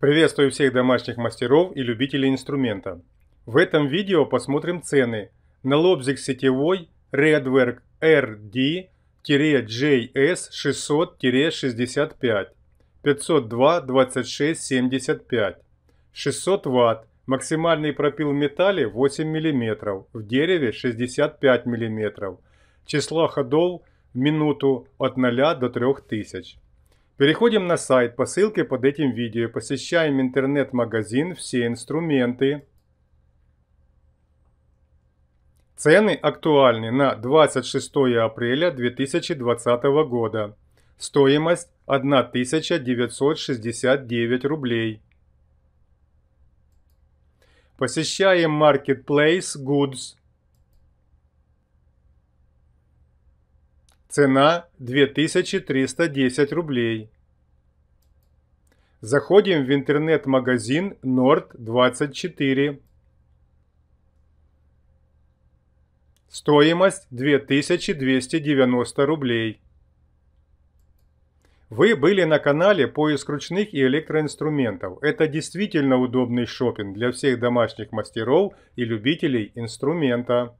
Приветствую всех домашних мастеров и любителей инструмента. В этом видео посмотрим цены на лобзик сетевой Redwerk RD-JS600-65 502-26-75 600 Вт Максимальный пропил в металле 8 мм, в дереве 65 мм. число ходов в минуту от 0 до 3000. Переходим на сайт по ссылке под этим видео, посещаем интернет-магазин «Все инструменты». Цены актуальны на 26 апреля 2020 года. Стоимость 1969 рублей. Посещаем Marketplace Goods. Цена 2310 рублей. Заходим в интернет-магазин Nord24. Стоимость 2290 рублей. Вы были на канале «Поиск ручных и электроинструментов». Это действительно удобный шопинг для всех домашних мастеров и любителей инструмента.